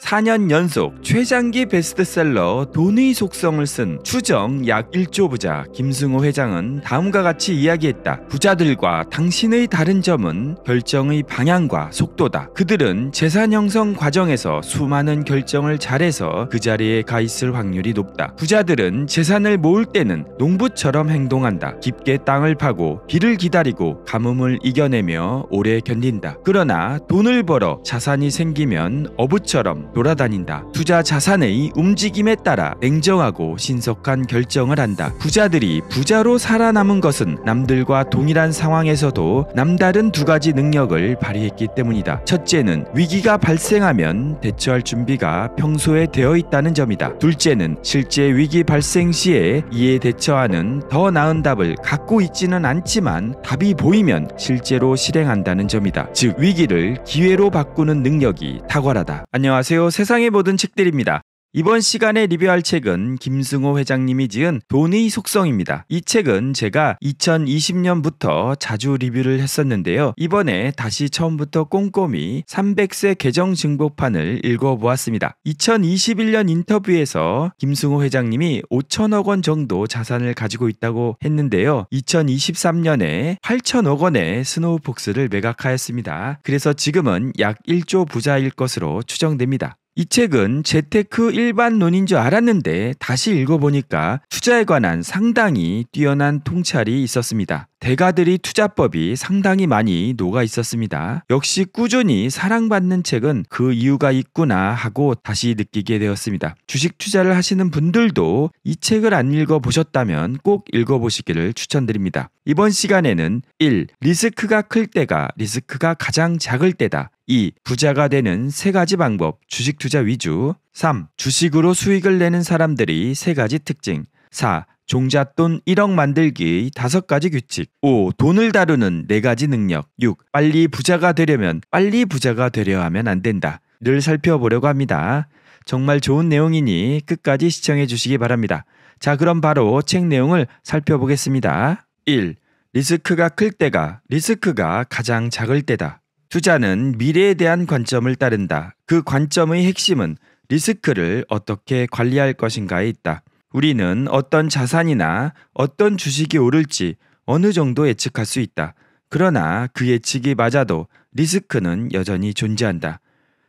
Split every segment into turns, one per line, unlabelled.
4년 연속 최장기 베스트셀러 돈의 속성을 쓴 추정 약 1조 부자 김승호 회장은 다음과 같이 이야기했다. 부자들과 당신의 다른 점은 결정의 방향과 속도다. 그들은 재산 형성 과정에서 수많은 결정을 잘해서 그 자리에 가 있을 확률이 높다. 부자들은 재산을 모을 때는 농부처럼 행동한다. 깊게 땅을 파고 비를 기다리고 가뭄을 이겨내며 오래 견딘다. 그러나 돈을 벌어 자산이 생기면 어부처럼 돌아다닌다. 투자 자산의 움직임에 따라 냉정하고 신속한 결정을 한다. 부자들이 부자로 살아남은 것은 남들과 동일한 상황에서도 남다른 두 가지 능력을 발휘했기 때문이다. 첫째는 위기가 발생하면 대처할 준비가 평소에 되어 있다는 점이다. 둘째는 실제 위기 발생 시에 이에 대처하는 더 나은 답을 갖고 있지는 않지만 답이 보이면 실제로 실행한다는 점이다. 즉 위기를 기회로 바꾸는 능력이 탁월하다. 안녕하세요. 안녕하세요. 세상에 모든 책들입니다. 이번 시간에 리뷰할 책은 김승호 회장님이 지은 돈의 속성입니다. 이 책은 제가 2020년부터 자주 리뷰를 했었는데요. 이번에 다시 처음부터 꼼꼼히 300세 개정 증보판을 읽어보았습니다. 2021년 인터뷰에서 김승호 회장님이 5천억 원 정도 자산을 가지고 있다고 했는데요. 2023년에 8천억 원의 스노우폭스를 매각하였습니다. 그래서 지금은 약 1조 부자일 것으로 추정됩니다. 이 책은 재테크 일반 논인 줄 알았는데 다시 읽어보니까 투자에 관한 상당히 뛰어난 통찰이 있었습니다. 대가들이 투자법이 상당히 많이 녹아 있었습니다. 역시 꾸준히 사랑받는 책은 그 이유가 있구나 하고 다시 느끼게 되었습니다. 주식 투자를 하시는 분들도 이 책을 안 읽어 보셨다면 꼭 읽어 보시기를 추천드립니다. 이번 시간에는 1. 리스크가 클 때가 리스크가 가장 작을 때다. 2. 부자가 되는 세 가지 방법, 주식 투자 위주. 3. 주식으로 수익을 내는 사람들이 세 가지 특징. 4. 종잣돈 1억 만들기 5가지 규칙 5. 돈을 다루는 4가지 능력 6. 빨리 부자가 되려면 빨리 부자가 되려 하면 안 된다. 를 살펴보려고 합니다. 정말 좋은 내용이니 끝까지 시청해 주시기 바랍니다. 자 그럼 바로 책 내용을 살펴보겠습니다. 1. 리스크가 클 때가 리스크가 가장 작을 때다. 투자는 미래에 대한 관점을 따른다. 그 관점의 핵심은 리스크를 어떻게 관리할 것인가에 있다. 우리는 어떤 자산이나 어떤 주식이 오를지 어느 정도 예측할 수 있다. 그러나 그 예측이 맞아도 리스크는 여전히 존재한다.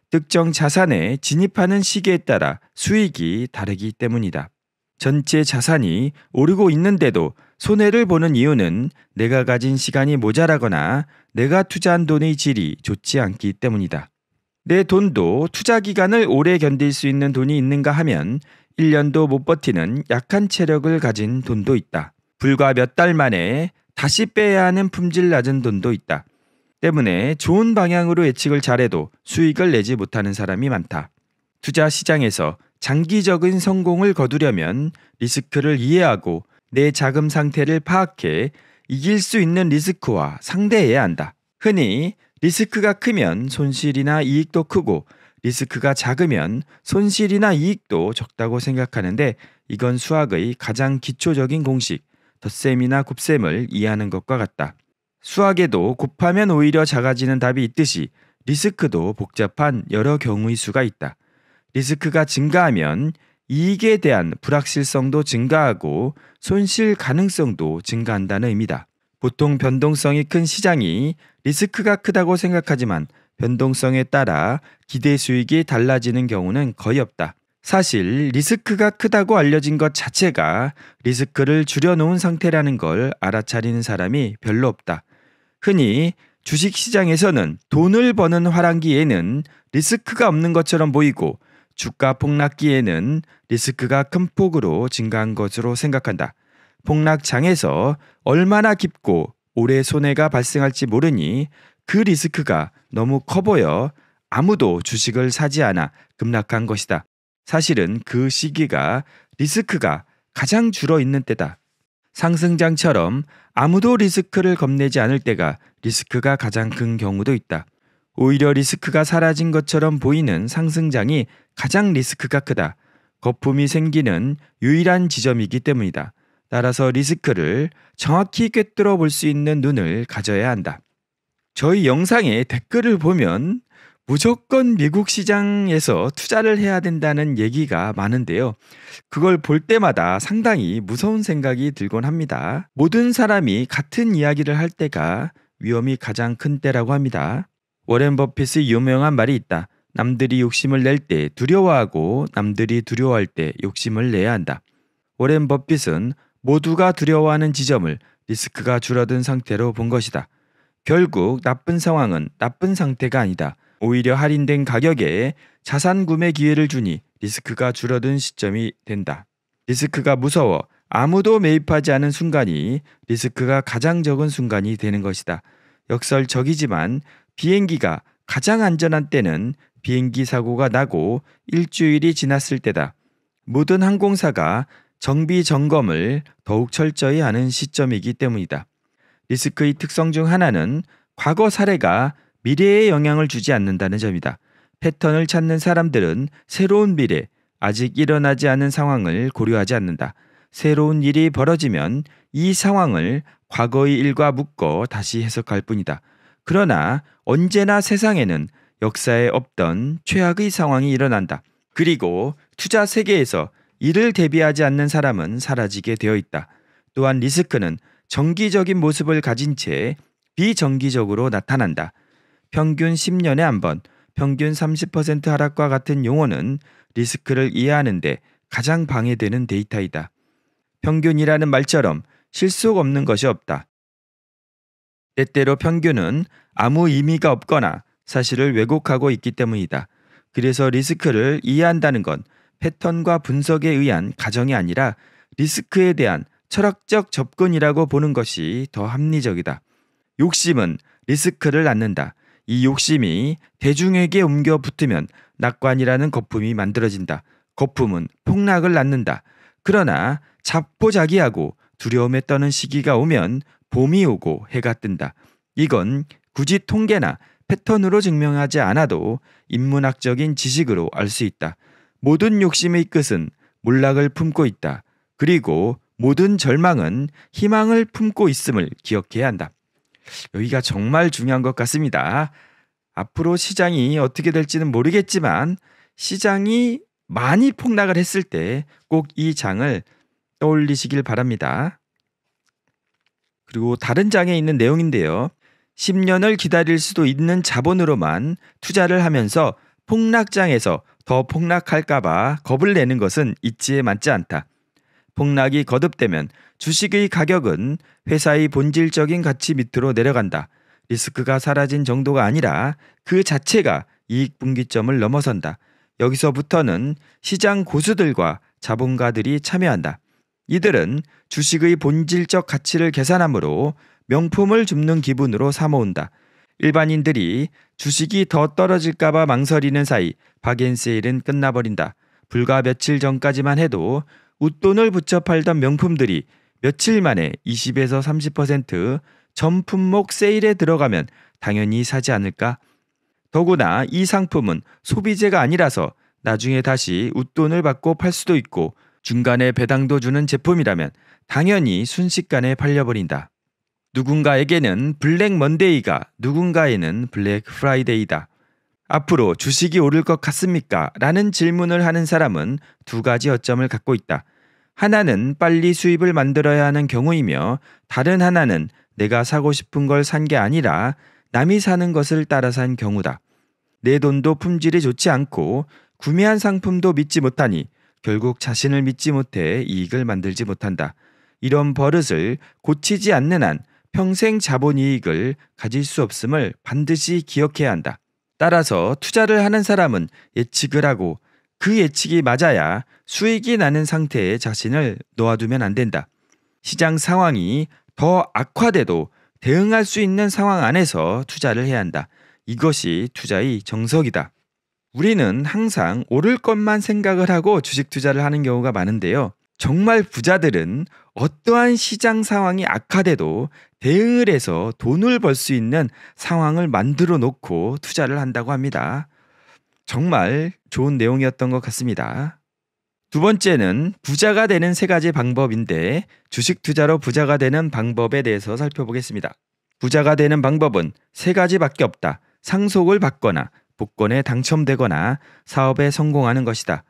특정 자산에 진입하는 시기에 따라 수익이 다르기 때문이다. 전체 자산이 오르고 있는데도 손해를 보는 이유는 내가 가진 시간이 모자라거나 내가 투자한 돈의 질이 좋지 않기 때문이다. 내 돈도 투자 기간을 오래 견딜 수 있는 돈이 있는가 하면 1년도 못 버티는 약한 체력을 가진 돈도 있다. 불과 몇 달 만에 다시 빼야 하는 품질 낮은 돈도 있다. 때문에 좋은 방향으로 예측을 잘해도 수익을 내지 못하는 사람이 많다. 투자 시장에서 장기적인 성공을 거두려면 리스크를 이해하고 내 자금 상태를 파악해 이길 수 있는 리스크와 상대해야 한다. 흔히 리스크가 크면 손실이나 이익도 크고 리스크가 작으면 손실이나 이익도 적다고 생각하는데 이건 수학의 가장 기초적인 공식, 덧셈이나 곱셈을 이해하는 것과 같다. 수학에도 곱하면 오히려 작아지는 답이 있듯이 리스크도 복잡한 여러 경우의 수가 있다. 리스크가 증가하면 이익에 대한 불확실성도 증가하고 손실 가능성도 증가한다는 의미다. 보통 변동성이 큰 시장이 리스크가 크다고 생각하지만 변동성에 따라 기대 수익이 달라지는 경우는 거의 없다. 사실 리스크가 크다고 알려진 것 자체가 리스크를 줄여놓은 상태라는 걸 알아차리는 사람이 별로 없다. 흔히 주식 시장에서는 돈을 버는 화랑기에는 리스크가 없는 것처럼 보이고 주가 폭락기에는 리스크가 큰 폭으로 증가한 것으로 생각한다. 폭락장에서 얼마나 깊고 오래 손해가 발생할지 모르니 그 리스크가 너무 커 보여 아무도 주식을 사지 않아 급락한 것이다. 사실은 그 시기가 리스크가 가장 줄어 있는 때다. 상승장처럼 아무도 리스크를 겁내지 않을 때가 리스크가 가장 큰 경우도 있다. 오히려 리스크가 사라진 것처럼 보이는 상승장이 가장 리스크가 크다. 거품이 생기는 유일한 지점이기 때문이다. 따라서 리스크를 정확히 꿰뚫어 볼 수 있는 눈을 가져야 한다. 저희 영상의 댓글을 보면 무조건 미국 시장에서 투자를 해야 된다는 얘기가 많은데요. 그걸 볼 때마다 상당히 무서운 생각이 들곤 합니다. 모든 사람이 같은 이야기를 할 때가 위험이 가장 큰 때라고 합니다. 워렌 버핏의 유명한 말이 있다. 남들이 욕심을 낼 때 두려워하고 남들이 두려워할 때 욕심을 내야 한다. 워렌 버핏은 모두가 두려워하는 지점을 리스크가 줄어든 상태로 본 것이다. 결국 나쁜 상황은 나쁜 상태가 아니다. 오히려 할인된 가격에 자산 구매 기회를 주니 리스크가 줄어든 시점이 된다. 리스크가 무서워 아무도 매입하지 않은 순간이 리스크가 가장 적은 순간이 되는 것이다. 역설적이지만 비행기가 가장 안전한 때는 비행기 사고가 나고 일주일이 지났을 때다. 모든 항공사가 정비 점검을 더욱 철저히 하는 시점이기 때문이다. 리스크의 특성 중 하나는 과거 사례가 미래에 영향을 주지 않는다는 점이다. 패턴을 찾는 사람들은 새로운 미래, 아직 일어나지 않은 상황을 고려하지 않는다. 새로운 일이 벌어지면 이 상황을 과거의 일과 묶어 다시 해석할 뿐이다. 그러나 언제나 세상에는 역사에 없던 최악의 상황이 일어난다. 그리고 투자 세계에서 이를 대비하지 않는 사람은 사라지게 되어 있다. 또한 리스크는 정기적인 모습을 가진 채 비정기적으로 나타난다. 평균 10년에 한 번, 평균 30% 하락과 같은 용어는 리스크를 이해하는데 가장 방해되는 데이터이다. 평균이라는 말처럼 실속 없는 것이 없다. 때때로 평균은 아무 의미가 없거나 사실을 왜곡하고 있기 때문이다. 그래서 리스크를 이해한다는 건 패턴과 분석에 의한 가정이 아니라 리스크에 대한 철학적 접근이라고 보는 것이 더 합리적이다. 욕심은 리스크를 낳는다. 이 욕심이 대중에게 옮겨 붙으면 낙관이라는 거품이 만들어진다. 거품은 폭락을 낳는다. 그러나 자포자기하고 두려움에 떠는 시기가 오면 봄이 오고 해가 뜬다. 이건 굳이 통계나 패턴으로 증명하지 않아도 인문학적인 지식으로 알 수 있다. 모든 욕심의 끝은 몰락을 품고 있다. 그리고 모든 절망은 희망을 품고 있음을 기억해야 한다. 여기가 정말 중요한 것 같습니다. 앞으로 시장이 어떻게 될지는 모르겠지만 시장이 많이 폭락을 했을 때 꼭 이 장을 떠올리시길 바랍니다. 그리고 다른 장에 있는 내용인데요. 10년을 기다릴 수도 있는 자본으로만 투자를 하면서 폭락장에서 더 폭락할까봐 겁을 내는 것은 있지에 맞지 않다. 폭락이 거듭되면 주식의 가격은 회사의 본질적인 가치 밑으로 내려간다. 리스크가 사라진 정도가 아니라 그 자체가 이익 분기점을 넘어선다. 여기서부터는 시장 고수들과 자본가들이 참여한다. 이들은 주식의 본질적 가치를 계산함으로 명품을 줍는 기분으로 사모은다. 일반인들이 주식이 더 떨어질까봐 망설이는 사이 박앤세일은 끝나버린다. 불과 며칠 전까지만 해도 웃돈을 붙여 팔던 명품들이 며칠 만에 20에서 30% 전품목 세일에 들어가면 당연히 사지 않을까? 더구나 이 상품은 소비재가 아니라서 나중에 다시 웃돈을 받고 팔 수도 있고 중간에 배당도 주는 제품이라면 당연히 순식간에 팔려버린다. 누군가에게는 블랙 먼데이가 누군가에는 블랙 프라이데이다. 앞으로 주식이 오를 것 같습니까? 라는 질문을 하는 사람은 두 가지 어점을 갖고 있다. 하나는 빨리 수입을 만들어야 하는 경우이며 다른 하나는 내가 사고 싶은 걸 산 게 아니라 남이 사는 것을 따라 산 경우다. 내 돈도 품질이 좋지 않고 구매한 상품도 믿지 못하니 결국 자신을 믿지 못해 이익을 만들지 못한다. 이런 버릇을 고치지 않는 한 평생 자본 이익을 가질 수 없음을 반드시 기억해야 한다. 따라서 투자를 하는 사람은 예측을 하고 그 예측이 맞아야 수익이 나는 상태에 자신을 놓아두면 안 된다. 시장 상황이 더 악화돼도 대응할 수 있는 상황 안에서 투자를 해야 한다. 이것이 투자의 정석이다. 우리는 항상 오를 것만 생각을 하고 주식 투자를 하는 경우가 많은데요. 정말 부자들은 어떠한 시장 상황이 악화돼도 대응을 해서 돈을 벌 수 있는 상황을 만들어 놓고 투자를 한다고 합니다. 정말 좋은 내용이었던 것 같습니다. 두 번째는 부자가 되는 세 가지 방법인데 주식 투자로 부자가 되는 방법에 대해서 살펴보겠습니다. 부자가 되는 방법은 세 가지밖에 없다. 상속을 받거나 복권에 당첨되거나 사업에 성공하는 것이다.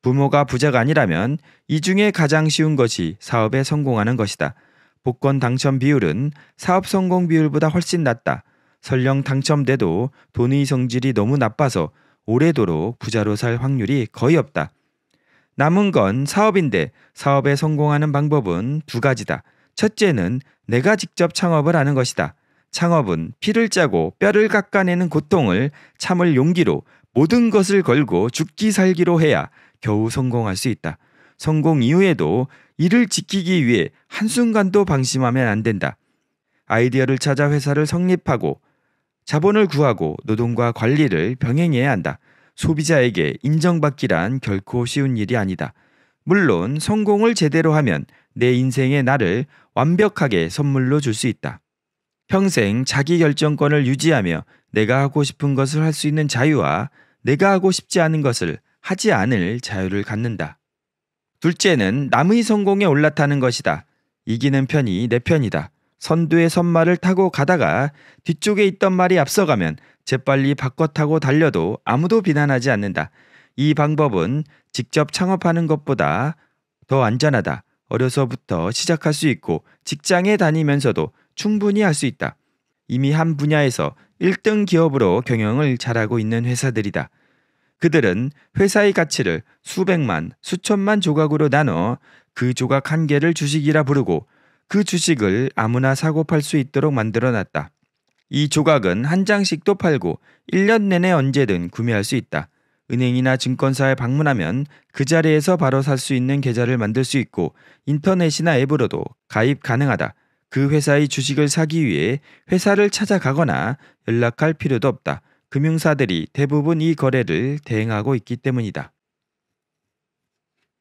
부모가 부자가 아니라면 이 중에 가장 쉬운 것이 사업에 성공하는 것이다. 복권 당첨 비율은 사업 성공 비율보다 훨씬 낮다. 설령 당첨돼도 돈의 성질이 너무 나빠서 오래도록 부자로 살 확률이 거의 없다. 남은 건 사업인데 사업에 성공하는 방법은 두 가지다. 첫째는 내가 직접 창업을 하는 것이다. 창업은 피를 짜고 뼈를 깎아내는 고통을 참을 용기로 모든 것을 걸고 죽기 살기로 해야 겨우 성공할 수 있다. 성공 이후에도 이를 지키기 위해 한순간도 방심하면 안 된다. 아이디어를 찾아 회사를 성립하고 자본을 구하고 노동과 관리를 병행해야 한다. 소비자에게 인정받기란 결코 쉬운 일이 아니다. 물론 성공을 제대로 하면 내 인생의 나를 완벽하게 선물로 줄 수 있다. 평생 자기 결정권을 유지하며 내가 하고 싶은 것을 할 수 있는 자유와 내가 하고 싶지 않은 것을 하지 않을 자유를 갖는다. 둘째는 남의 성공에 올라타는 것이다. 이기는 편이 내 편이다. 선두의 선마를 타고 가다가 뒤쪽에 있던 말이 앞서가면 재빨리 바꿔 타고 달려도 아무도 비난하지 않는다. 이 방법은 직접 창업하는 것보다 더 안전하다. 어려서부터 시작할 수 있고 직장에 다니면서도 충분히 할 수 있다. 이미 한 분야에서 1등 기업으로 경영을 잘하고 있는 회사들이다. 그들은 회사의 가치를 수백만, 수천만 조각으로 나눠 그 조각 한 개를 주식이라 부르고 그 주식을 아무나 사고 팔 수 있도록 만들어 놨다. 이 조각은 한 장씩도 팔고 1년 내내 언제든 구매할 수 있다. 은행이나 증권사에 방문하면 그 자리에서 바로 살 수 있는 계좌를 만들 수 있고 인터넷이나 앱으로도 가입 가능하다. 그 회사의 주식을 사기 위해 회사를 찾아가거나 연락할 필요도 없다. 금융사들이 대부분 이 거래를 대행하고 있기 때문이다.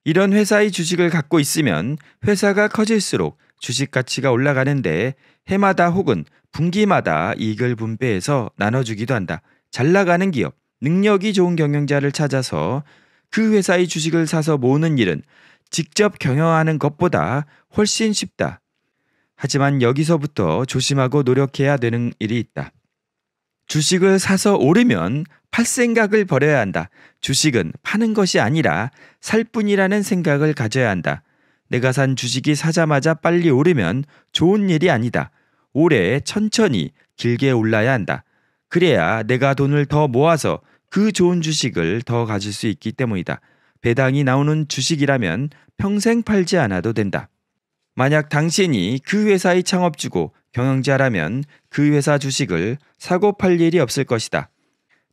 이런 회사의 주식을 갖고 있으면 회사가 커질수록 주식 가치가 올라가는데 해마다 혹은 분기마다 이익을 분배해서 나눠주기도 한다. 잘 나가는 기업, 능력이 좋은 경영자를 찾아서 그 회사의 주식을 사서 모으는 일은 직접 경영하는 것보다 훨씬 쉽다. 하지만 여기서부터 조심하고 노력해야 되는 일이 있다. 주식을 사서 오르면 팔 생각을 버려야 한다. 주식은 파는 것이 아니라 살 뿐이라는 생각을 가져야 한다. 내가 산 주식이 사자마자 빨리 오르면 좋은 일이 아니다. 올해 천천히 길게 올라야 한다. 그래야 내가 돈을 더 모아서 그 좋은 주식을 더 가질 수 있기 때문이다. 배당이 나오는 주식이라면 평생 팔지 않아도 된다. 만약 당신이 그 회사의 창업주고 경영자라면 그 회사 주식을 사고 팔 일이 없을 것이다.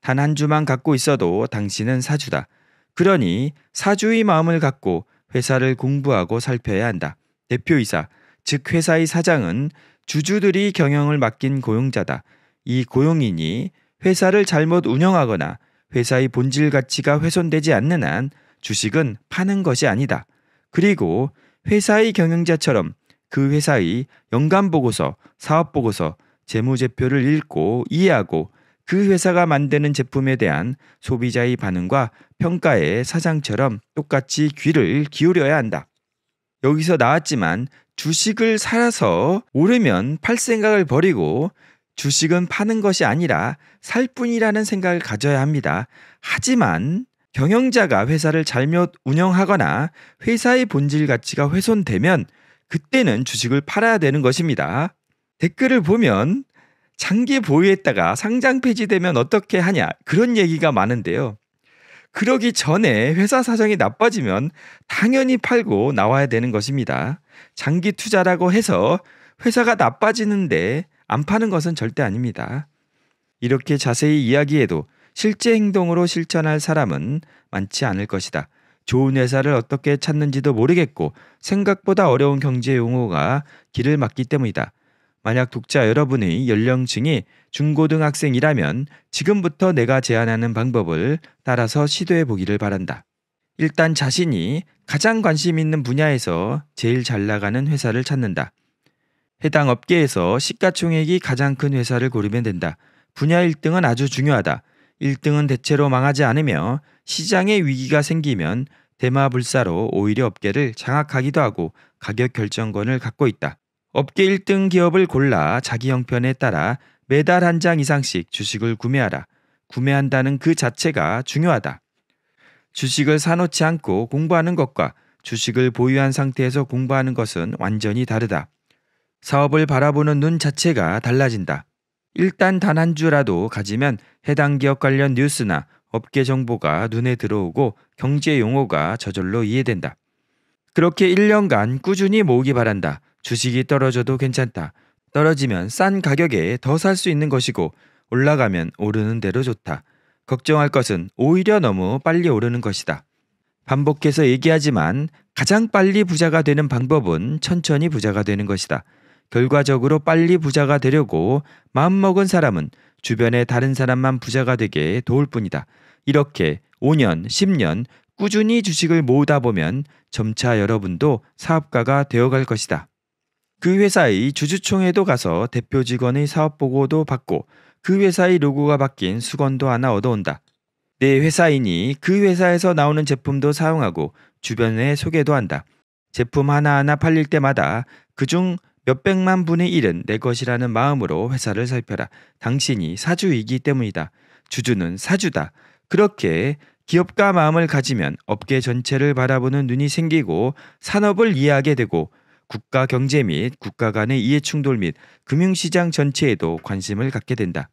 단 한 주만 갖고 있어도 당신은 사주다. 그러니 사주의 마음을 갖고 회사를 공부하고 살펴야 한다. 대표이사, 즉 회사의 사장은 주주들이 경영을 맡긴 고용자다. 이 고용인이 회사를 잘못 운영하거나 회사의 본질 가치가 훼손되지 않는 한 주식은 파는 것이 아니다. 그리고 회사의 경영자처럼 그 회사의 연간 보고서, 사업 보고서, 재무제표를 읽고 이해하고 그 회사가 만드는 제품에 대한 소비자의 반응과 평가에 사장처럼 똑같이 귀를 기울여야 한다. 여기서 나왔지만 주식을 살아서 오르면 팔 생각을 버리고 주식은 파는 것이 아니라 살 뿐이라는 생각을 가져야 합니다. 하지만 경영자가 회사를 잘못 운영하거나 회사의 본질 가치가 훼손되면 그때는 주식을 팔아야 되는 것입니다. 댓글을 보면 장기 보유했다가 상장 폐지되면 어떻게 하냐 그런 얘기가 많은데요. 그러기 전에 회사 사정이 나빠지면 당연히 팔고 나와야 되는 것입니다. 장기 투자라고 해서 회사가 나빠지는데 안 파는 것은 절대 아닙니다. 이렇게 자세히 이야기해도 실제 행동으로 실천할 사람은 많지 않을 것이다. 좋은 회사를 어떻게 찾는지도 모르겠고 생각보다 어려운 경제 용어가 길을 막기 때문이다. 만약 독자 여러분의 연령층이 중고등학생이라면 지금부터 내가 제안하는 방법을 따라서 시도해 보기를 바란다. 일단 자신이 가장 관심 있는 분야에서 제일 잘 나가는 회사를 찾는다. 해당 업계에서 시가총액이 가장 큰 회사를 고르면 된다. 분야 1등은 아주 중요하다. 1등은 대체로 망하지 않으며 시장에 위기가 생기면 대마불사로 오히려 업계를 장악하기도 하고 가격 결정권을 갖고 있다. 업계 1등 기업을 골라 자기 형편에 따라 매달 한 장 이상씩 주식을 구매하라. 구매한다는 그 자체가 중요하다. 주식을 사놓지 않고 공부하는 것과 주식을 보유한 상태에서 공부하는 것은 완전히 다르다. 사업을 바라보는 눈 자체가 달라진다. 일단 단 한 주라도 가지면 해당 기업 관련 뉴스나 업계 정보가 눈에 들어오고 경제 용어가 저절로 이해된다. 그렇게 1년간 꾸준히 모으기 바란다. 주식이 떨어져도 괜찮다. 떨어지면 싼 가격에 더 살 수 있는 것이고 올라가면 오르는 대로 좋다. 걱정할 것은 오히려 너무 빨리 오르는 것이다. 반복해서 얘기하지만 가장 빨리 부자가 되는 방법은 천천히 부자가 되는 것이다. 결과적으로 빨리 부자가 되려고 마음먹은 사람은 주변의 다른 사람만 부자가 되게 도울 뿐이다. 이렇게 5년, 10년 꾸준히 주식을 모으다 보면 점차 여러분도 사업가가 되어갈 것이다. 그 회사의 주주총회도 가서 대표 직원의 사업 보고도 받고 그 회사의 로고가 바뀐 수건도 하나 얻어온다. 내 회사인이 그 회사에서 나오는 제품도 사용하고 주변에 소개도 한다. 제품 하나하나 팔릴 때마다 그중 몇백만 분의 일은내 것이라는 마음으로 회사를 살펴라. 당신이 사주이기 때문이다. 주주는 사주다. 그렇게 기업가 마음을 가지면 업계 전체를 바라보는 눈이 생기고 산업을 이해하게 되고 국가 경제 및 국가 간의 이해 충돌 및 금융시장 전체에도 관심을 갖게 된다.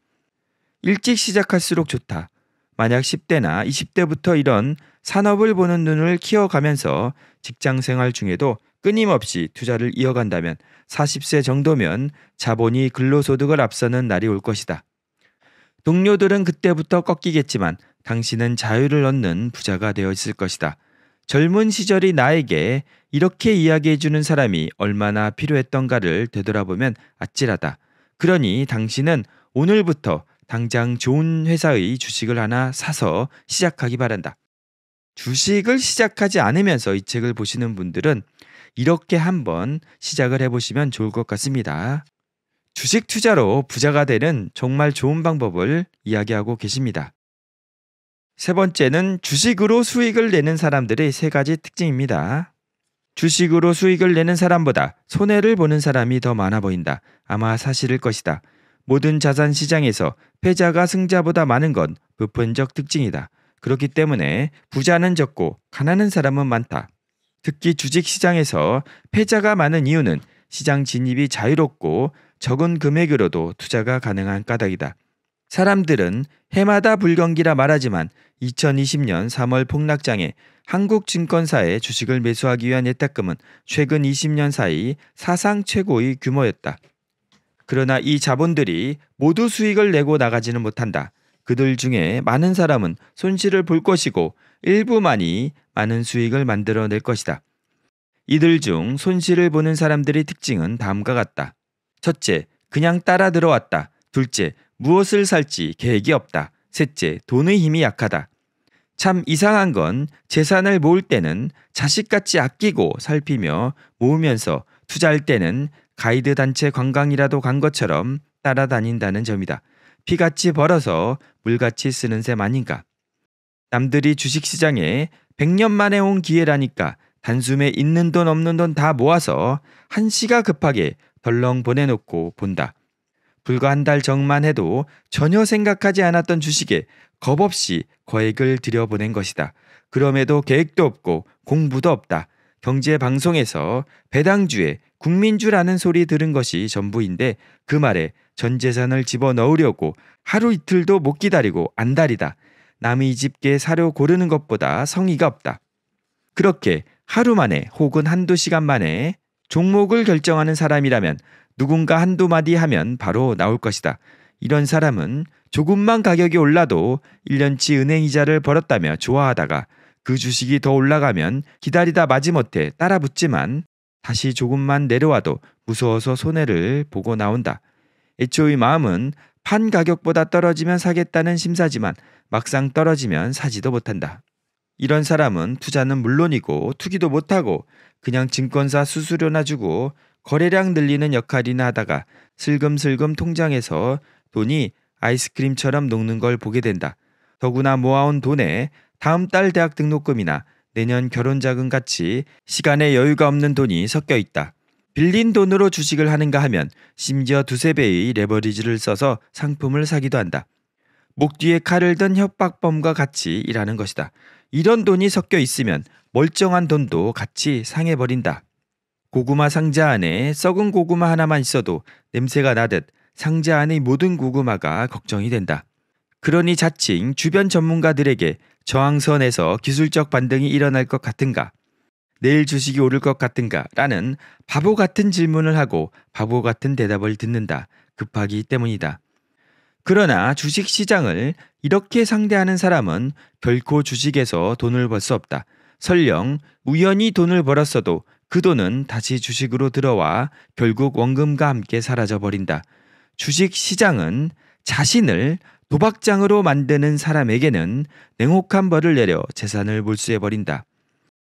일찍 시작할수록 좋다. 만약 10대나 20대부터 이런 산업을 보는 눈을 키워가면서 직장 생활 중에도 끊임없이 투자를 이어간다면 40세 정도면 자본이 근로소득을 앞서는 날이 올 것이다. 동료들은 그때부터 꺾이겠지만 당신은 자유를 얻는 부자가 되어있을 것이다. 젊은 시절이 나에게 이렇게 이야기해주는 사람이 얼마나 필요했던가를 되돌아보면 아찔하다. 그러니 당신은 오늘부터 당장 좋은 회사의 주식을 하나 사서 시작하기 바란다. 주식을 시작하지 않으면서 이 책을 보시는 분들은 이렇게 한번 시작을 해보시면 좋을 것 같습니다. 주식 투자로 부자가 되는 정말 좋은 방법을 이야기하고 계십니다. 세 번째는 주식으로 수익을 내는 사람들의 세 가지 특징입니다. 주식으로 수익을 내는 사람보다 손해를 보는 사람이 더 많아 보인다. 아마 사실일 것이다. 모든 자산 시장에서 패자가 승자보다 많은 건 보편적 특징이다. 그렇기 때문에 부자는 적고 가난한 사람은 많다. 특히 주식 시장에서 패자가 많은 이유는 시장 진입이 자유롭고 적은 금액으로도 투자가 가능한 까닭이다. 사람들은 해마다 불경기라 말하지만 2020년 3월 폭락장에 한국증권사의 주식을 매수하기 위한 예탁금은 최근 20년 사이 사상 최고의 규모였다. 그러나 이 자본들이 모두 수익을 내고 나가지는 못한다. 그들 중에 많은 사람은 손실을 볼 것이고 일부만이 많은 수익을 만들어낼 것이다. 이들 중 손실을 보는 사람들의 특징은 다음과 같다. 첫째, 그냥 따라 들어왔다. 둘째, 무엇을 살지 계획이 없다. 셋째, 돈의 힘이 약하다. 참 이상한 건 재산을 모을 때는 자식같이 아끼고 살피며 모으면서 투자할 때는 가이드 단체 관광이라도 간 것처럼 따라다닌다는 점이다. 피같이 벌어서 물같이 쓰는 셈 아닌가. 남들이 주식시장에 100년 만에 온 기회라니까 단숨에 있는 돈 없는 돈 다 모아서 한시가 급하게 덜렁 보내놓고 본다. 불과 한 달 정만 해도 전혀 생각하지 않았던 주식에 겁없이 거액을 들여보낸 것이다. 그럼에도 계획도 없고 공부도 없다. 경제 방송에서 배당주에 국민주라는 소리 들은 것이 전부인데 그 말에 전 재산을 집어 넣으려고 하루 이틀도 못 기다리고 안달이다. 남의 집게 사료 고르는 것보다 성의가 없다. 그렇게 하루 만에 혹은 한두 시간 만에 종목을 결정하는 사람이라면 누군가 한두 마디 하면 바로 나올 것이다. 이런 사람은 조금만 가격이 올라도 1년치 은행 이자를 벌었다며 좋아하다가 그 주식이 더 올라가면 기다리다 마지못해 따라붙지만 다시 조금만 내려와도 무서워서 손해를 보고 나온다. 애초의 마음은 판 가격보다 떨어지면 사겠다는 심사지만 막상 떨어지면 사지도 못한다. 이런 사람은 투자는 물론이고 투기도 못하고 그냥 증권사 수수료나 주고 거래량 늘리는 역할이나 하다가 슬금슬금 통장에서 돈이 아이스크림처럼 녹는 걸 보게 된다. 더구나 모아온 돈에 다음 달 대학 등록금이나 내년 결혼 자금 같이 시간에 여유가 없는 돈이 섞여 있다. 빌린 돈으로 주식을 하는가 하면 심지어 두세 배의 레버리지를 써서 상품을 사기도 한다. 목 뒤에 칼을 든 협박범과 같이 일하는 것이다. 이런 돈이 섞여 있으면 멀쩡한 돈도 같이 상해버린다. 고구마 상자 안에 썩은 고구마 하나만 있어도 냄새가 나듯 상자 안의 모든 고구마가 걱정이 된다. 그러니 자칭 주변 전문가들에게 저항선에서 기술적 반등이 일어날 것 같은가? 내일 주식이 오를 것 같은가? 라는 바보 같은 질문을 하고 바보 같은 대답을 듣는다. 급하기 때문이다. 그러나 주식 시장을 이렇게 상대하는 사람은 결코 주식에서 돈을 벌 수 없다. 설령 우연히 돈을 벌었어도 그 돈은 다시 주식으로 들어와 결국 원금과 함께 사라져 버린다. 주식 시장은 자신을 도박장으로 만드는 사람에게는 냉혹한 벌을 내려 재산을 몰수해 버린다.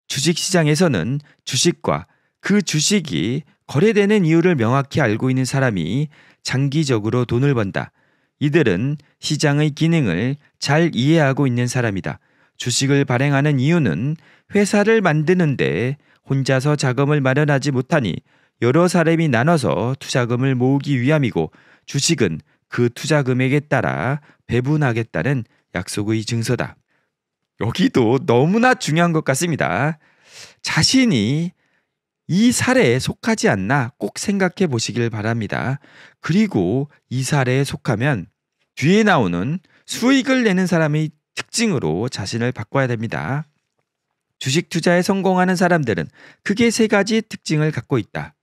주식 시장에서는 주식과 그 주식이 거래되는 이유를 명확히 알고 있는 사람이 장기적으로 돈을 번다. 이들은 시장의 기능을 잘 이해하고 있는 사람이다. 주식을 발행하는 이유는 회사를 만드는데 혼자서 자금을 마련하지 못하니 여러 사람이 나눠서 투자금을 모으기 위함이고 주식은 그 투자금액에 따라 배분하겠다는 약속의 증서다. 여기도 너무나 중요한 것 같습니다. 자신이 이 사례에 속하지 않나 꼭 생각해 보시길 바랍니다. 그리고 이 사례에 속하면 뒤에 나오는 수익을 내는 사람의 특징으로 자신을 바꿔야 됩니다. 주식 투자에 성공하는 사람들은 크게 세 가지 특징을 갖고 있다.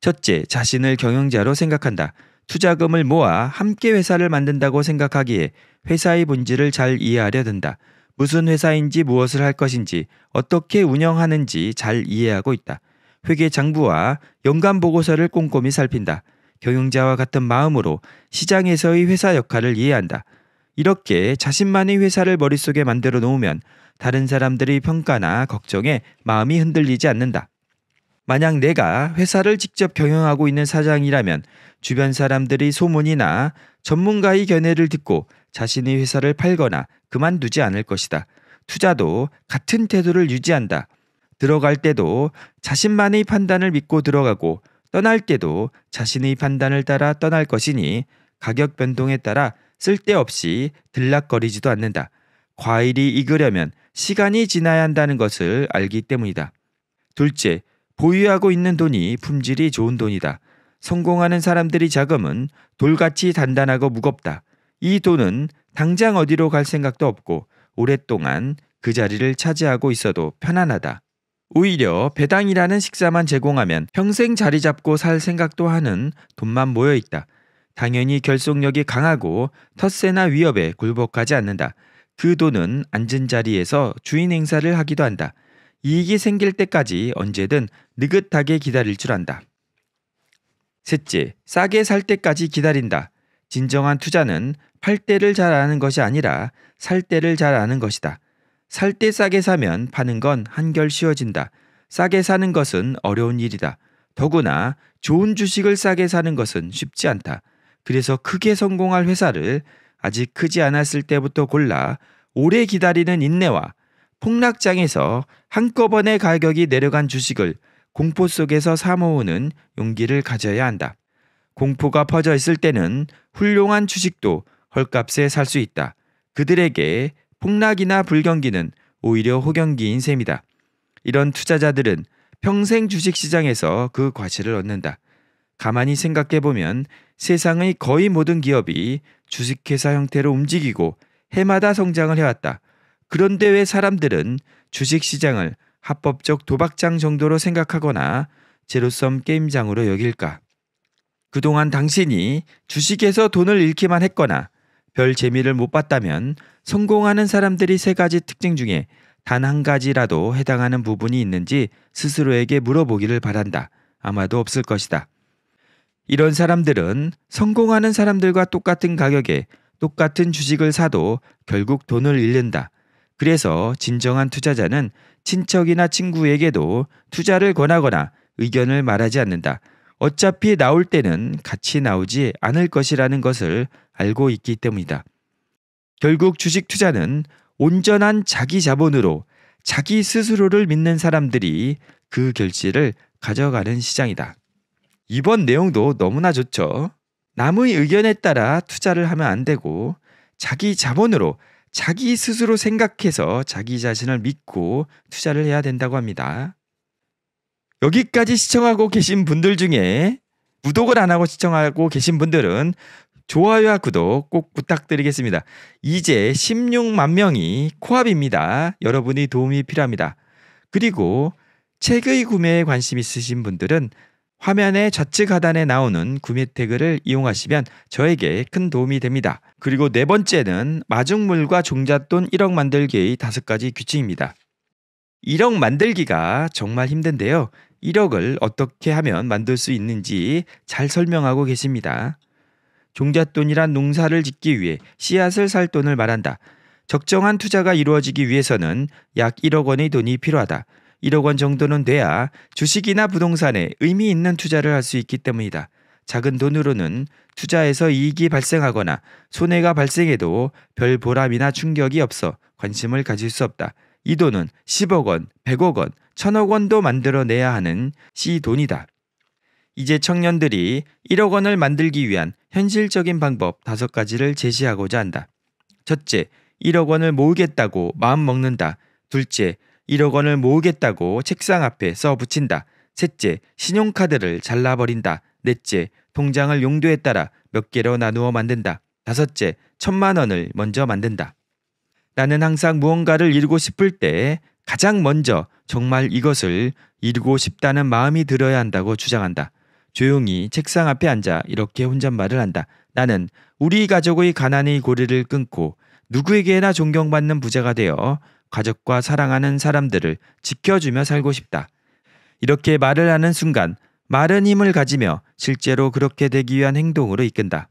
첫째, 자신을 경영자로 생각한다. 투자금을 모아 함께 회사를 만든다고 생각하기에 회사의 본질을 잘 이해하려 든다. 무슨 회사인지 무엇을 할 것인지 어떻게 운영하는지 잘 이해하고 있다. 회계 장부와 연간 보고서를 꼼꼼히 살핀다. 경영자와 같은 마음으로 시장에서의 회사 역할을 이해한다. 이렇게 자신만의 회사를 머릿속에 만들어 놓으면 다른 사람들의 평가나 걱정에 마음이 흔들리지 않는다. 만약 내가 회사를 직접 경영하고 있는 사장이라면 주변 사람들이 소문이나 전문가의 견해를 듣고 자신의 회사를 팔거나 그만두지 않을 것이다. 투자도 같은 태도를 유지한다. 들어갈 때도 자신만의 판단을 믿고 들어가고 떠날 때도 자신의 판단을 따라 떠날 것이니 가격 변동에 따라 쓸데없이 들락거리지도 않는다. 과일이 익으려면 시간이 지나야 한다는 것을 알기 때문이다. 둘째, 보유하고 있는 돈이 품질이 좋은 돈이다. 성공하는 사람들이 자금은 돌같이 단단하고 무겁다. 이 돈은 당장 어디로 갈 생각도 없고 오랫동안 그 자리를 차지하고 있어도 편안하다. 오히려 배당이라는 식사만 제공하면 평생 자리 잡고 살 생각도 하는 돈만 모여 있다. 당연히 결속력이 강하고 텃세나 위협에 굴복하지 않는다. 그 돈은 앉은 자리에서 주인 행사를 하기도 한다. 이익이 생길 때까지 언제든 느긋하게 기다릴 줄 안다. 셋째, 싸게 살 때까지 기다린다. 진정한 투자는 팔 때를 잘 아는 것이 아니라 살 때를 잘 아는 것이다. 살 때 싸게 사면 파는 건 한결 쉬워진다. 싸게 사는 것은 어려운 일이다. 더구나 좋은 주식을 싸게 사는 것은 쉽지 않다. 그래서 크게 성공할 회사를 아직 크지 않았을 때부터 골라 오래 기다리는 인내와 폭락장에서 한꺼번에 가격이 내려간 주식을 공포 속에서 사모으는 용기를 가져야 한다. 공포가 퍼져 있을 때는 훌륭한 주식도 헐값에 살 수 있다. 그들에게 폭락이나 불경기는 오히려 호경기인 셈이다. 이런 투자자들은 평생 주식시장에서 그 과실을 얻는다. 가만히 생각해보면 세상의 거의 모든 기업이 주식회사 형태로 움직이고 해마다 성장을 해왔다. 그런데 왜 사람들은 주식 시장을 합법적 도박장 정도로 생각하거나 제로섬 게임장으로 여길까? 그동안 당신이 주식에서 돈을 잃기만 했거나 별 재미를 못 봤다면 성공하는 사람들이 세 가지 특징 중에 단 한 가지라도 해당하는 부분이 있는지 스스로에게 물어보기를 바란다. 아마도 없을 것이다. 이런 사람들은 성공하는 사람들과 똑같은 가격에 똑같은 주식을 사도 결국 돈을 잃는다. 그래서 진정한 투자자는 친척이나 친구에게도 투자를 권하거나 의견을 말하지 않는다. 어차피 나올 때는 같이 나오지 않을 것이라는 것을 알고 있기 때문이다. 결국 주식 투자는 온전한 자기 자본으로 자기 스스로를 믿는 사람들이 그 결실을 가져가는 시장이다. 이번 내용도 너무나 좋죠. 남의 의견에 따라 투자를 하면 안 되고 자기 자본으로 자기 스스로 생각해서 자기 자신을 믿고 투자를 해야 된다고 합니다. 여기까지 시청하고 계신 분들 중에 구독을 안 하고 시청하고 계신 분들은 좋아요와 구독 꼭 부탁드리겠습니다. 이제 16만 명이 코앞입니다. 여러분의 도움이 필요합니다. 그리고 책의 구매에 관심 있으신 분들은 화면의 좌측 하단에 나오는 구매 태그를 이용하시면 저에게 큰 도움이 됩니다. 그리고 네 번째는 마중물과 종잣돈 1억 만들기의 다섯 가지 규칙입니다. 1억 만들기가 정말 힘든데요. 1억을 어떻게 하면 만들 수 있는지 잘 설명하고 계십니다. 종잣돈이란 농사를 짓기 위해 씨앗을 살 돈을 말한다. 적정한 투자가 이루어지기 위해서는 약 1억 원의 돈이 필요하다. 1억 원 정도는 돼야 주식이나 부동산에 의미 있는 투자를 할 수 있기 때문이다. 작은 돈으로는 투자에서 이익이 발생하거나 손해가 발생해도 별 보람이나 충격이 없어 관심을 가질 수 없다. 이 돈은 10억 원, 100억 원, 1000억 원도 만들어내야 하는 시 돈이다. 이제 청년들이 1억 원을 만들기 위한 현실적인 방법 5가지를 제시하고자 한다. 첫째, 1억 원을 모으겠다고 마음 먹는다. 둘째, 1억 원을 모으겠다고 책상 앞에 써 붙인다. 셋째, 신용카드를 잘라버린다. 넷째, 통장을 용도에 따라 몇 개로 나누어 만든다. 다섯째, 천만 원을 먼저 만든다. 나는 항상 무언가를 이루고 싶을 때 가장 먼저 정말 이것을 이루고 싶다는 마음이 들어야 한다고 주장한다. 조용히 책상 앞에 앉아 이렇게 혼잣말을 한다. 나는 우리 가족의 가난의 고리를 끊고 누구에게나 존경받는 부자가 되어 가족과 사랑하는 사람들을 지켜주며 살고 싶다. 이렇게 말을 하는 순간 말은 힘을 가지며 실제로 그렇게 되기 위한 행동으로 이끈다.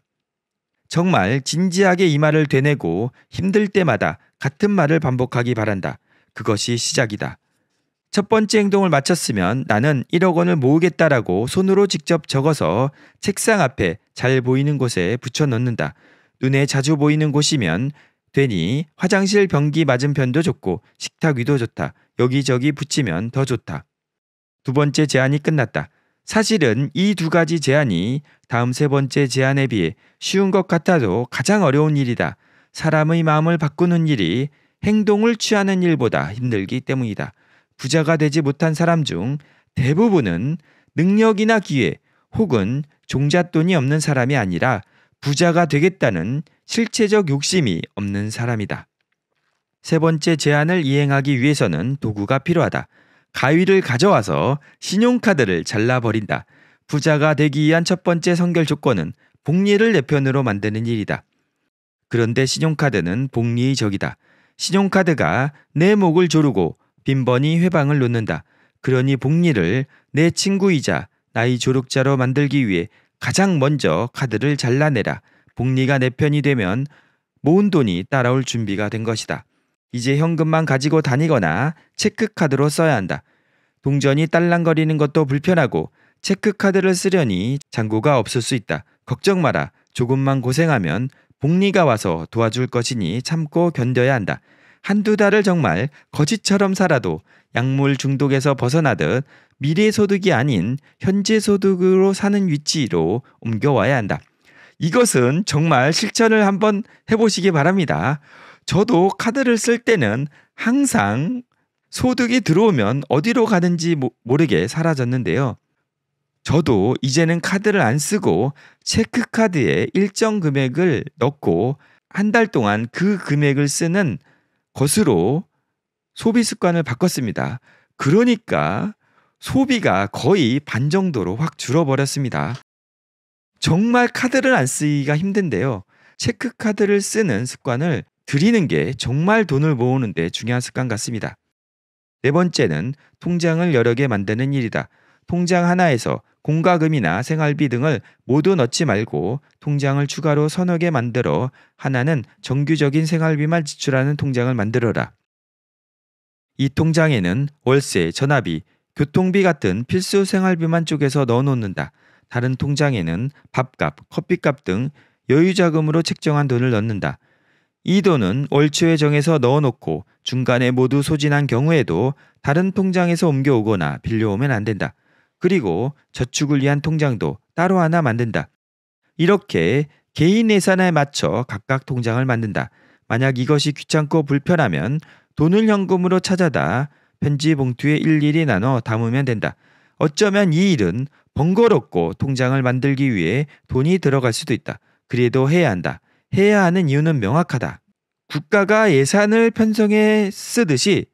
정말 진지하게 이 말을 되뇌고 힘들 때마다 같은 말을 반복하기 바란다. 그것이 시작이다. 첫 번째 행동을 마쳤으면 나는 1억 원을 모으겠다라고 손으로 직접 적어서 책상 앞에 잘 보이는 곳에 붙여 넣는다. 눈에 자주 보이는 곳이면 되니 화장실 변기 맞은편도 좋고 식탁 위도 좋다. 여기저기 붙이면 더 좋다. 두 번째 제안이 끝났다. 사실은 이 두 가지 제안이 다음 세 번째 제안에 비해 쉬운 것 같아도 가장 어려운 일이다. 사람의 마음을 바꾸는 일이 행동을 취하는 일보다 힘들기 때문이다. 부자가 되지 못한 사람 중 대부분은 능력이나 기회 혹은 종잣돈이 없는 사람이 아니라 부자가 되겠다는 실체적 욕심이 없는 사람이다. 세 번째 제안을 이행하기 위해서는 도구가 필요하다. 가위를 가져와서 신용카드를 잘라버린다. 부자가 되기 위한 첫 번째 선결 조건은 복리를 내 편으로 만드는 일이다. 그런데 신용카드는 복리의 적이다. 신용카드가 내 목을 조르고 빈번히 회방을 놓는다. 그러니 복리를 내 친구이자 나의 조력자로 만들기 위해 가장 먼저 카드를 잘라내라. 복리가 내 편이 되면 모은 돈이 따라올 준비가 된 것이다. 이제 현금만 가지고 다니거나 체크카드로 써야 한다. 동전이 딸랑거리는 것도 불편하고 체크카드를 쓰려니 잔고가 없을 수 있다. 걱정 마라. 조금만 고생하면 복리가 와서 도와줄 것이니 참고 견뎌야 한다. 한두 달을 정말 거지처럼 살아도 약물 중독에서 벗어나듯 미래 소득이 아닌 현재 소득으로 사는 위치로 옮겨와야 한다. 이것은 정말 실천을 한번 해보시기 바랍니다. 저도 카드를 쓸 때는 항상 소득이 들어오면 어디로 가는지 모르게 사라졌는데요. 저도 이제는 카드를 안 쓰고 체크카드에 일정 금액을 넣고 한 달 동안 그 금액을 쓰는 것으로 소비 습관을 바꿨습니다. 그러니까 소비가 거의 반 정도로 확 줄어버렸습니다. 정말 카드를 안 쓰기가 힘든데요. 체크카드를 쓰는 습관을 들이는 게 정말 돈을 모으는데 중요한 습관 같습니다. 네 번째는 통장을 여러 개 만드는 일이다. 통장 하나에서 공과금이나 생활비 등을 모두 넣지 말고 통장을 추가로 서너 개 만들어 하나는 정규적인 생활비만 지출하는 통장을 만들어라. 이 통장에는 월세, 전화비, 교통비 같은 필수 생활비만 쪼개서 넣어놓는다. 다른 통장에는 밥값, 커피값 등 여유자금으로 책정한 돈을 넣는다. 이 돈은 월초에 정해서 넣어놓고 중간에 모두 소진한 경우에도 다른 통장에서 옮겨오거나 빌려오면 안 된다. 그리고 저축을 위한 통장도 따로 하나 만든다. 이렇게 개인 예산에 맞춰 각각 통장을 만든다. 만약 이것이 귀찮고 불편하면 돈을 현금으로 찾아다 편지 봉투에 일일이 나눠 담으면 된다. 어쩌면 이 일은 번거롭고 통장을 만들기 위해 돈이 들어갈 수도 있다. 그래도 해야 한다. 해야 하는 이유는 명확하다. 국가가 예산을 편성해 쓰듯이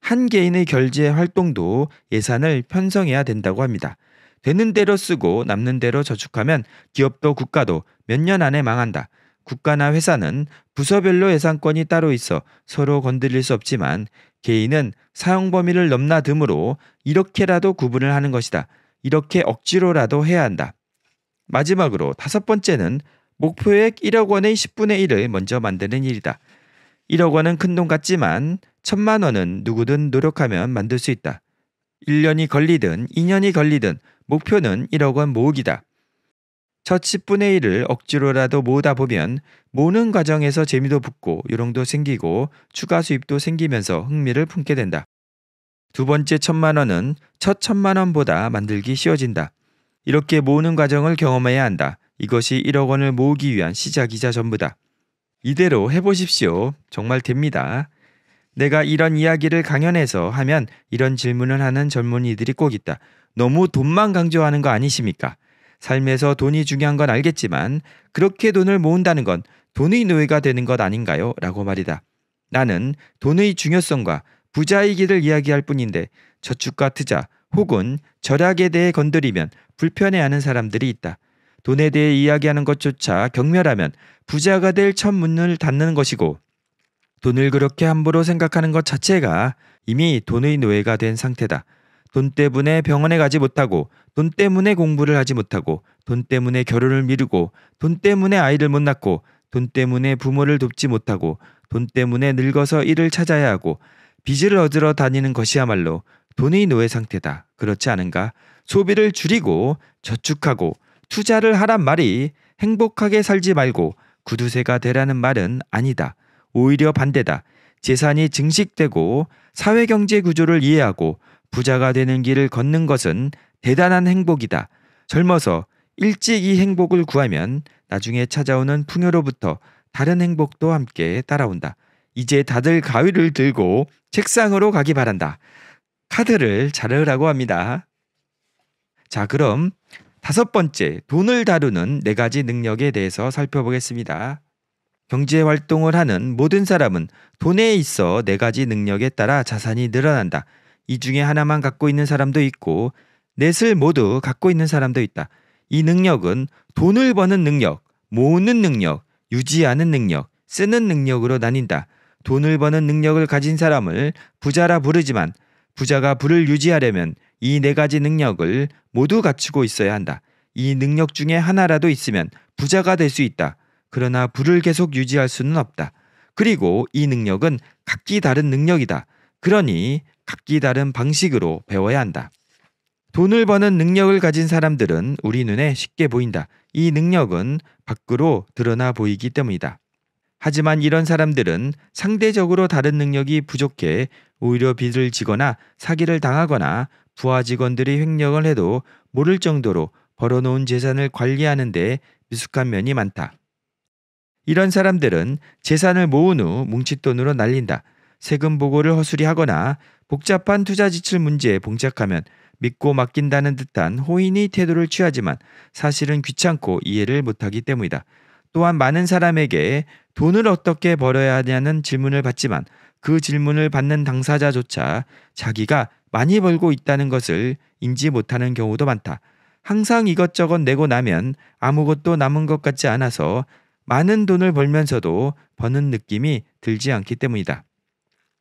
한 개인의 결제 활동도 예산을 편성해야 된다고 합니다. 되는 대로 쓰고 남는 대로 저축하면 기업도 국가도 몇 년 안에 망한다. 국가나 회사는 부서별로 예산권이 따로 있어 서로 건드릴 수 없지만 개인은 사용 범위를 넘나드으로 이렇게라도 구분을 하는 것이다. 이렇게 억지로라도 해야 한다. 마지막으로 다섯 번째는 목표액 1억 원의 10분의 1을 먼저 만드는 일이다. 1억 원은 큰 돈 같지만 천만 원은 누구든 노력하면 만들 수 있다. 1년이 걸리든 2년이 걸리든 목표는 1억 원 모으기다. 첫 10분의 1을 억지로라도 모으다 보면 모는 과정에서 재미도 붙고 요령도 생기고 추가 수입도 생기면서 흥미를 품게 된다. 두 번째 천만 원은 첫 천만 원보다 만들기 쉬워진다. 이렇게 모으는 과정을 경험해야 한다. 이것이 1억 원을 모으기 위한 시작이자 전부다. 이대로 해보십시오. 정말 됩니다. 내가 이런 이야기를 강연해서 하면 이런 질문을 하는 젊은이들이 꼭 있다. 너무 돈만 강조하는 거 아니십니까? 삶에서 돈이 중요한 건 알겠지만 그렇게 돈을 모은다는 건 돈의 노예가 되는 것 아닌가요? 라고 말이다. 나는 돈의 중요성과 부자이기를 이야기할 뿐인데 저축과 투자 혹은 절약에 대해 건드리면 불편해하는 사람들이 있다. 돈에 대해 이야기하는 것조차 경멸하면 부자가 될 첫 문을 닫는 것이고 돈을 그렇게 함부로 생각하는 것 자체가 이미 돈의 노예가 된 상태다. 돈 때문에 병원에 가지 못하고 돈 때문에 공부를 하지 못하고 돈 때문에 결혼을 미루고 돈 때문에 아이를 못 낳고 돈 때문에 부모를 돕지 못하고 돈 때문에 늙어서 일을 찾아야 하고 빚을 얻으러 다니는 것이야말로 돈의 노예 상태다. 그렇지 않은가? 소비를 줄이고 저축하고 투자를 하란 말이 행복하게 살지 말고 구두쇠가 되라는 말은 아니다. 오히려 반대다. 재산이 증식되고 사회경제 구조를 이해하고 부자가 되는 길을 걷는 것은 대단한 행복이다. 젊어서 일찍 이 행복을 구하면 나중에 찾아오는 풍요로부터 다른 행복도 함께 따라온다. 이제 다들 가위를 들고 책상으로 가기 바란다. 카드를 자르라고 합니다. 자, 그럼 다섯 번째, 돈을 다루는 네 가지 능력에 대해서 살펴보겠습니다. 경제 활동을 하는 모든 사람은 돈에 있어 네 가지 능력에 따라 자산이 늘어난다. 이 중에 하나만 갖고 있는 사람도 있고 넷을 모두 갖고 있는 사람도 있다. 이 능력은 돈을 버는 능력, 모으는 능력, 유지하는 능력, 쓰는 능력으로 나뉜다. 돈을 버는 능력을 가진 사람을 부자라 부르지만 부자가 부를 유지하려면 이 네 가지 능력을 모두 갖추고 있어야 한다. 이 능력 중에 하나라도 있으면 부자가 될 수 있다. 그러나 부를 계속 유지할 수는 없다. 그리고 이 능력은 각기 다른 능력이다. 그러니 각기 다른 방식으로 배워야 한다. 돈을 버는 능력을 가진 사람들은 우리 눈에 쉽게 보인다. 이 능력은 밖으로 드러나 보이기 때문이다. 하지만 이런 사람들은 상대적으로 다른 능력이 부족해 오히려 빚을 지거나 사기를 당하거나 부하 직원들이 횡령을 해도 모를 정도로 벌어놓은 재산을 관리하는 데 미숙한 면이 많다. 이런 사람들은 재산을 모은 후 뭉칫돈으로 날린다. 세금 보고를 허술히 하거나 복잡한 투자 지출 문제에 봉착하면 믿고 맡긴다는 듯한 호인이 태도를 취하지만 사실은 귀찮고 이해를 못하기 때문이다. 또한 많은 사람에게 돈을 어떻게 벌어야 하냐는 질문을 받지만 그 질문을 받는 당사자조차 자기가 많이 벌고 있다는 것을 인지 못하는 경우도 많다. 항상 이것저것 내고 나면 아무것도 남은 것 같지 않아서 많은 돈을 벌면서도 버는 느낌이 들지 않기 때문이다.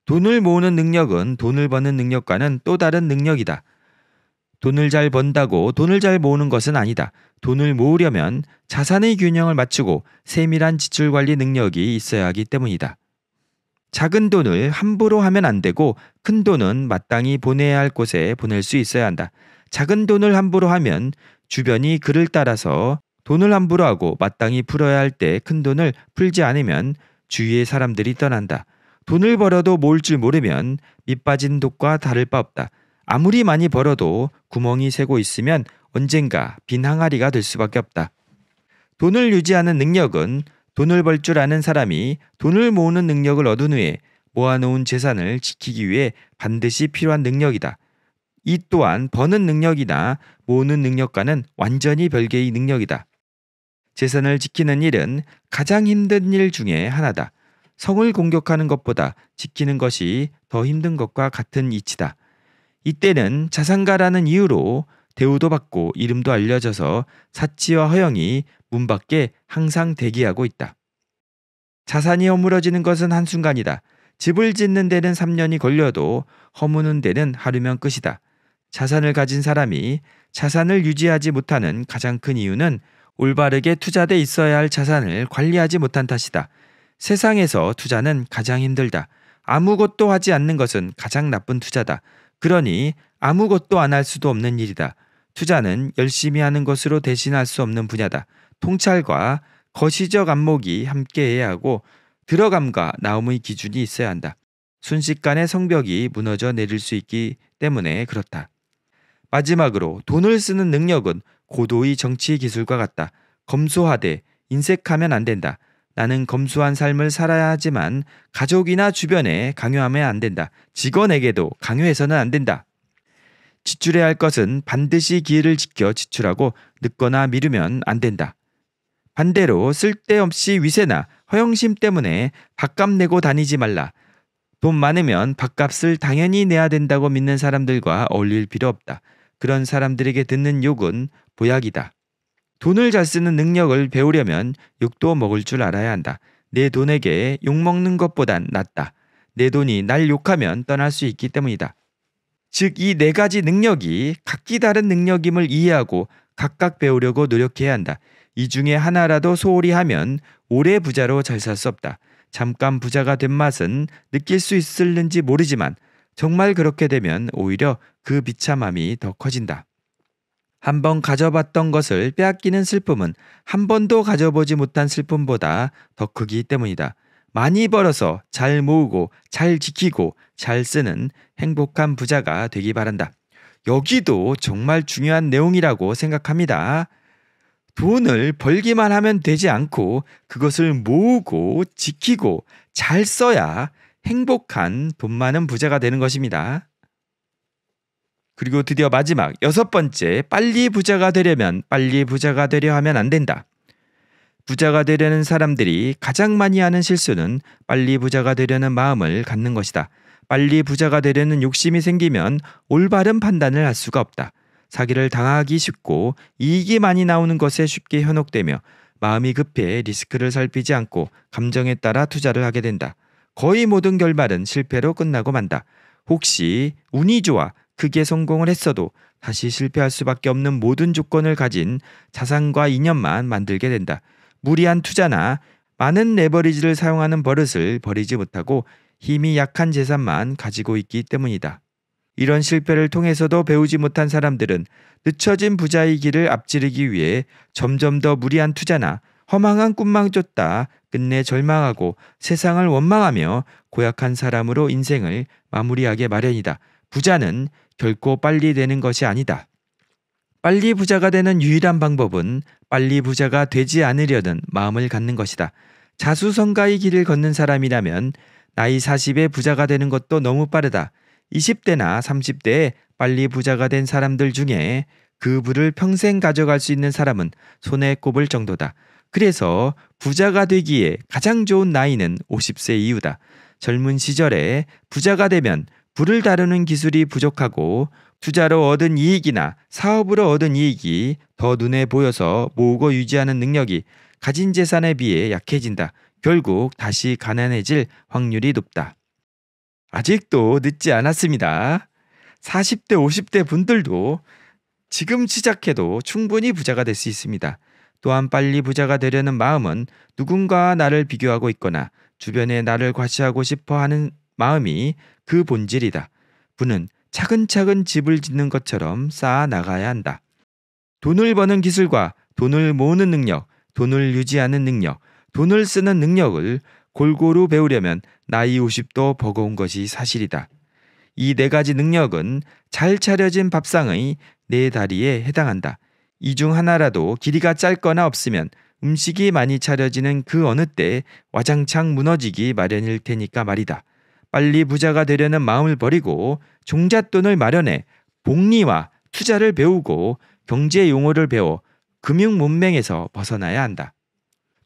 돈을 모으는 능력은 돈을 버는 능력과는 또 다른 능력이다. 돈을 잘 번다고 돈을 잘 모으는 것은 아니다. 돈을 모으려면 자산의 균형을 맞추고 세밀한 지출 관리 능력이 있어야 하기 때문이다. 작은 돈을 함부로 하면 안 되고 큰 돈은 마땅히 보내야 할 곳에 보낼 수 있어야 한다. 작은 돈을 함부로 하면 주변이 그를 따라서 돈을 함부로 하고 마땅히 풀어야 할 때 큰 돈을 풀지 않으면 주위의 사람들이 떠난다. 돈을 벌어도 모을 줄 모르면 밑빠진 독과 다를 바 없다. 아무리 많이 벌어도 구멍이 새고 있으면 언젠가 빈 항아리가 될 수밖에 없다. 돈을 유지하는 능력은 돈을 벌 줄 아는 사람이 돈을 모으는 능력을 얻은 후에 모아놓은 재산을 지키기 위해 반드시 필요한 능력이다. 이 또한 버는 능력이나 모으는 능력과는 완전히 별개의 능력이다. 재산을 지키는 일은 가장 힘든 일 중에 하나다. 성을 공격하는 것보다 지키는 것이 더 힘든 것과 같은 이치다. 이때는 자산가라는 이유로 대우도 받고 이름도 알려져서 사치와 허영이 문 밖에 항상 대기하고 있다. 자산이 허물어지는 것은 한순간이다. 집을 짓는 데는 3년이 걸려도 허무는 데는 하루면 끝이다. 자산을 가진 사람이 자산을 유지하지 못하는 가장 큰 이유는 올바르게 투자돼 있어야 할 자산을 관리하지 못한 탓이다. 세상에서 투자는 가장 힘들다. 아무것도 하지 않는 것은 가장 나쁜 투자다. 그러니 아무것도 안 할 수도 없는 일이다. 투자는 열심히 하는 것으로 대신할 수 없는 분야다. 통찰과 거시적 안목이 함께해야 하고 들어감과 나옴의 기준이 있어야 한다. 순식간에 성벽이 무너져 내릴 수 있기 때문에 그렇다. 마지막으로 돈을 쓰는 능력은 고도의 정치 기술과 같다. 검소하되 인색하면 안 된다. 나는 검소한 삶을 살아야 하지만 가족이나 주변에 강요하면 안 된다. 직원에게도 강요해서는 안 된다. 지출해야 할 것은 반드시 기회를 지켜 지출하고 늦거나 미루면 안 된다. 반대로 쓸데없이 위세나 허영심 때문에 밥값 내고 다니지 말라. 돈 많으면 밥값을 당연히 내야 된다고 믿는 사람들과 어울릴 필요 없다. 그런 사람들에게 듣는 욕은 보약이다. 돈을 잘 쓰는 능력을 배우려면 욕도 먹을 줄 알아야 한다. 내 돈에게 욕먹는 것보단 낫다. 내 돈이 날 욕하면 떠날 수 있기 때문이다. 즉, 이 네 가지 능력이 각기 다른 능력임을 이해하고 각각 배우려고 노력해야 한다. 이 중에 하나라도 소홀히 하면 오래 부자로 잘 살 수 없다. 잠깐 부자가 된 맛은 느낄 수 있을는지 모르지만 정말 그렇게 되면 오히려 그 비참함이 더 커진다. 한번 가져봤던 것을 빼앗기는 슬픔은 한 번도 가져보지 못한 슬픔보다 더 크기 때문이다. 많이 벌어서 잘 모으고 잘 지키고 잘 쓰는 행복한 부자가 되기 바란다. 여기도 정말 중요한 내용이라고 생각합니다. 돈을 벌기만 하면 되지 않고 그것을 모으고 지키고 잘 써야 행복한 돈 많은 부자가 되는 것입니다. 그리고 드디어 마지막 여섯 번째 빨리 부자가 되려면 빨리 부자가 되려 하면 안 된다. 부자가 되려는 사람들이 가장 많이 하는 실수는 빨리 부자가 되려는 마음을 갖는 것이다. 빨리 부자가 되려는 욕심이 생기면 올바른 판단을 할 수가 없다. 사기를 당하기 쉽고 이익이 많이 나오는 것에 쉽게 현혹되며 마음이 급해 리스크를 살피지 않고 감정에 따라 투자를 하게 된다. 거의 모든 결말은 실패로 끝나고 만다. 혹시 운이 좋아 크게 성공을 했어도 다시 실패할 수밖에 없는 모든 조건을 가진 자산과 인연만 만들게 된다. 무리한 투자나 많은 레버리지를 사용하는 버릇을 버리지 못하고 힘이 약한 재산만 가지고 있기 때문이다. 이런 실패를 통해서도 배우지 못한 사람들은 늦춰진 부자의 길을 앞지르기 위해 점점 더 무리한 투자나 허망한 꿈만 쫓다 끝내 절망하고 세상을 원망하며 고약한 사람으로 인생을 마무리하게 마련이다. 부자는 결코 빨리 되는 것이 아니다. 빨리 부자가 되는 유일한 방법은 빨리 부자가 되지 않으려는 마음을 갖는 것이다. 자수성가의 길을 걷는 사람이라면 나이 40에 부자가 되는 것도 너무 빠르다. 20대나 30대에 빨리 부자가 된 사람들 중에 그 부를 평생 가져갈 수 있는 사람은 손에 꼽을 정도다. 그래서 부자가 되기에 가장 좋은 나이는 50세 이후다. 젊은 시절에 부자가 되면 불을 다루는 기술이 부족하고 투자로 얻은 이익이나 사업으로 얻은 이익이 더 눈에 보여서 모으고 유지하는 능력이 가진 재산에 비해 약해진다. 결국 다시 가난해질 확률이 높다. 아직도 늦지 않았습니다. 40대, 50대 분들도 지금 시작해도 충분히 부자가 될 수 있습니다. 또한 빨리 부자가 되려는 마음은 누군가 나를 비교하고 있거나 주변에 나를 과시하고 싶어 하는 마음이 그 본질이다. 부는 차근차근 집을 짓는 것처럼 쌓아 나가야 한다. 돈을 버는 기술과 돈을 모으는 능력, 돈을 유지하는 능력, 돈을 쓰는 능력을 골고루 배우려면 나이 50도 버거운 것이 사실이다. 이 네 가지 능력은 잘 차려진 밥상의 네 다리에 해당한다. 이 중 하나라도 길이가 짧거나 없으면 음식이 많이 차려지는 그 어느 때 와장창 무너지기 마련일 테니까 말이다. 빨리 부자가 되려는 마음을 버리고 종잣돈을 마련해 복리와 투자를 배우고 경제 용어를 배워 금융 문맹에서 벗어나야 한다.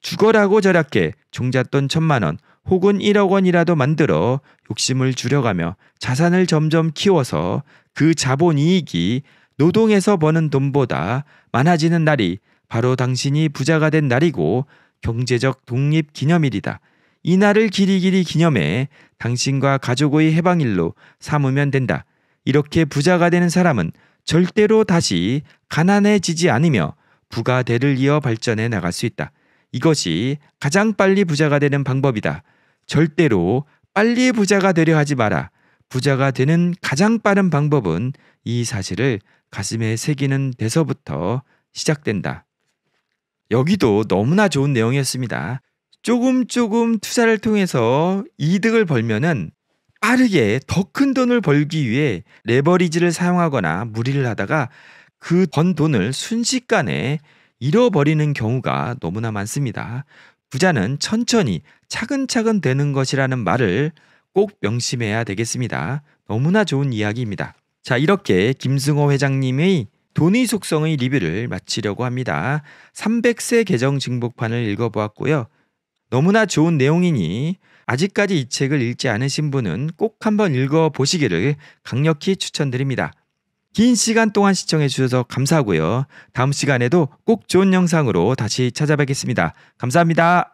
죽어라고 절약해 종잣돈 천만 원 혹은 1억 원이라도 만들어 욕심을 줄여가며 자산을 점점 키워서 그 자본 이익이 노동에서 버는 돈보다 많아지는 날이 바로 당신이 부자가 된 날이고 경제적 독립 기념일이다. 이날을 길이길이 기념해 당신과 가족의 해방일로 삼으면 된다. 이렇게 부자가 되는 사람은 절대로 다시 가난해지지 않으며 부가 대를 이어 발전해 나갈 수 있다. 이것이 가장 빨리 부자가 되는 방법이다. 절대로 빨리 부자가 되려 하지 마라. 부자가 되는 가장 빠른 방법은 이 사실을 가슴에 새기는 데서부터 시작된다. 여기도 너무나 좋은 내용이었습니다. 조금 조금 투자를 통해서 이득을 벌면은 빠르게 더 큰 돈을 벌기 위해 레버리지를 사용하거나 무리를 하다가 그 번 돈을 순식간에 잃어버리는 경우가 너무나 많습니다. 부자는 천천히 차근차근 되는 것이라는 말을 꼭 명심해야 되겠습니다. 너무나 좋은 이야기입니다. 자, 이렇게 김승호 회장님의 돈의 속성의 리뷰를 마치려고 합니다. 300세 계정 증복판을 읽어보았고요. 너무나 좋은 내용이니 아직까지 이 책을 읽지 않으신 분은 꼭 한번 읽어 보시기를 강력히 추천드립니다. 긴 시간 동안 시청해 주셔서 감사하고요. 다음 시간에도 꼭 좋은 영상으로 다시 찾아뵙겠습니다. 감사합니다.